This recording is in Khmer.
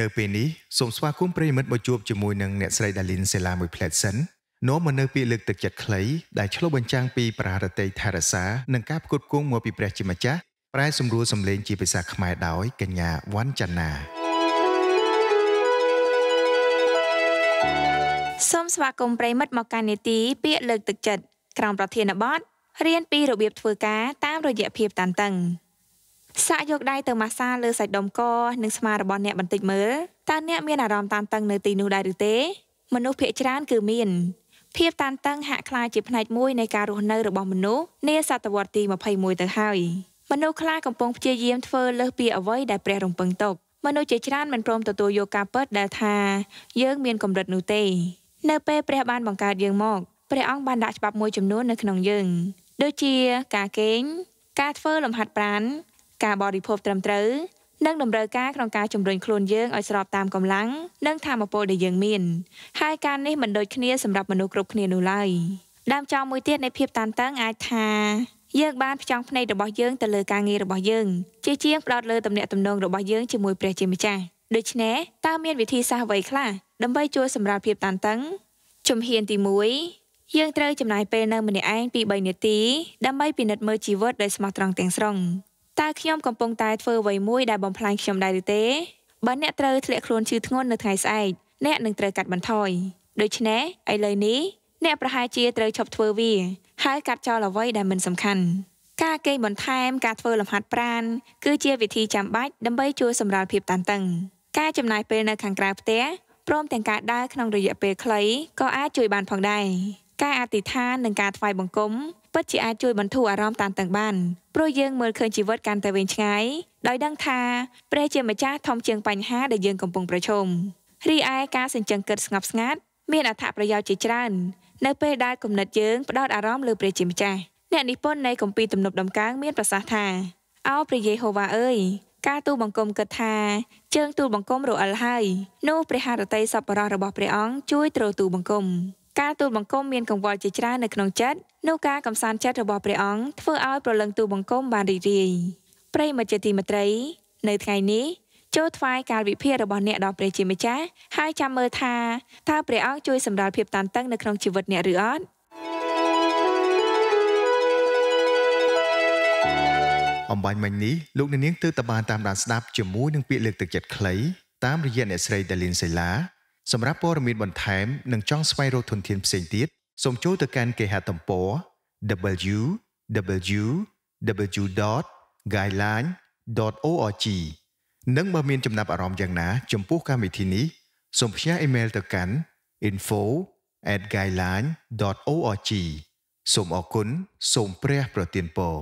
នៅពេលនេះសូមស្វាគមន៍ប្រិយមិត្តមកជួបជាមួយនឹងអ្នកស្រីដាលីនសេឡាមួយផ្លែតសិននោមមកនៅពីលើកទឹកចិត្តគ្លីដែលឆ្លុះបញ្ចាំងពីប្រហារតីថារសានិងការផ្គត់ផ្គង់មកពីព្រះជាម្ចាស់ប្រែសម្រួលសម្លេងជាភាសាខ្មែរដោយកញ្ញាវ៉ាន់ចាណាសូមស្វាគមន៍ប្រិយមិត្តមកកាន់នីតិពាក្យលើកទឹកចិត្តក្រោមប្រធានបទរៀនពីរបៀបធ្វើការតាមរយៈភាពតានតឹង។សាកយកដៃទៅម៉ាស្សាលើសាច់ដុំកនិងស្មារបស់អ្នកបន្តិចមើលតើអ្នកមានអារម្មណ៍តានតឹងនៅទីនោះដែរឬទេ មនុស្សភាគច្រើនគឺមាន ភាពតានតឹងហាក់ខ្លាចជាផ្នែកមួយនៃការរស់នៅរបស់មនុស្សនាសតវត្សទី21ទៅហើយមនុស្សខ្លះកំពុងព្យាយាមធ្វើលើសពីអ្វីដែលព្រះរំពឹងទុកមនុស្សជាច្រើនមិនព្រមទទួលយកការពិតដែលថាយើងមានកម្រិតនោះទេ នៅពេលព្រះបានបង្កើតយើងមកព្រះអង្គបានដាក់ច្បាប់មួយចំនួននៅក្នុងយើងដូចជាការកេង ការធ្វើលំហាត់ប្រាណការបរិភោគត្រឹមត្រូវនិងតម្រូវការក្នុងការជំរុញខ្លួនយើងឲ្យស្របតាមកម្លាំង និងធម៌ពលដែលយើងមាន ហើយការនេះមិនដូចគ្នាសម្រាប់មនុស្សគ្រប់គ្នានោះឡើយដើមចោលមួយទៀតនៃភាពតានតឹងអាចថាយើងបានផ្ចង់ភ្នែករបស់យើងទៅលើការងាររបស់យើង ជាជាងផ្ដោតលើទំនាក់ទំនងរបស់យើងជាមួយព្រះជាម្ចាស់ដូច្នេះតើមានវិធីសាស្ត្រអ្វីខ្លះដើម្បីជួយសម្រាលភាពតានតឹងជំហានទី1យើងត្រូវចំណាយពេលនៅម្នាក់ឯងពី3នាទីដើម្បីពិនិត្យមើលជីវិតដោយស្មោះត្រង់ទាំងស្រុងតើខ្ញុំកំពុងតែធ្វើអ្វីមួយដែលបំផ្លាញខ្ញុំដែរឬទេបើអ្នកត្រូវធ្លាក់ខ្លួនឈឺធ្ងន់នៅថ្ងៃស្អែកអ្នកនឹងត្រូវកាត់បន្ថយដូច្នេះឥឡូវនេះអ្នកប្រហែលជាត្រូវឈប់ធ្វើវា ហើយកាត់ចោលអ្វីដែលមិនសំខាន់ ការគេងបន្ថែម ការធ្វើលំហាត់ប្រាណគឺជាវិធីចាំបាច់ដើម្បីជួយសម្រាលភាពតានតឹង ការចំណាយពេលនៅខាងក្រៅផ្ទះព្រមទាំងការដើរក្នុងរយៈពេលខ្លីក៏អាចជួយបានផងដែរការអធិដ្ឋាននិងការថ្វាយបង្គំពិតជាអាចជួយបន្ធូរអារម្មណ៍តានតឹងបានព្រោះយើងមើលឃើញជីវិតកាន់តែវែងឆ្ងាយដោយដឹងថាព្រះជាម្ចាស់ធំជាងបញ្ហាដែលយើងកំពុងប្រឈមរីឯការសញ្ជឹងគិតស្ងប់ស្ងាត់មានអត្ថប្រយោជន៍ជាច្រើននៅពេលដែលគំនិតយើងផ្ដោតអារម្មណ៍លើព្រះជាម្ចាស់អ្នកនិពន្ធនៃគម្ពីរទំនប់ដំកើងមានប្រសាសន៍ថាអោព្រះយេហូវ៉ាអើយការទូលបង្គំគិតថាជើងទូលបង្គំរអិលហើយនោះព្រះハរតីសប្បុរសរបស់ព្រះអង្គជួយទ្រទូលបង្គំការទូលបង្គំមានកង្វល់ជាច្រើននៅក្នុងចិត្តនោះការកំសាន្តចិត្តរបស់ព្រះអង្គធ្វើឲ្យប្រលឹងទូលបង្គំបានរីករាយប្រិយមិត្តជាទីមេត្រីនៅថ្ងៃនេះចូលថ្វាយកាលវិភាគរបស់អ្នកដល់ព្រះជាម្ចាស់ហើយចាំមើលថាតើព្រះអង្គជួយសម្រាលភាពតានតឹងនៅក្នុងជីវិតអ្នកឬអត់អំបញ្ញមិញនេះលោកអ្នកនាងទើបតបានតាមដានស្ដាប់ជាមួយនឹងពាក្យលើកទឹកចិត្តខ្លីតាមរយៈអ្នកស្រីដាលីនសេឡាសម្រាប់ព័ត៌មានបន្ថែមនិងចង់ស្វែងរកធនធានផ្សេងទៀតសូមចូលទៅកាន់គេហទំព័រ www.guideline.org និងបើមានចំណាប់អារម្មណ៍យ៉ាងណាចំពោះកម្មវិធីនេះសូមផ្ញើអ៊ីមែលទៅកាន់ info@guideline.org សូមអរគុណសូមព្រះប្រទានពរ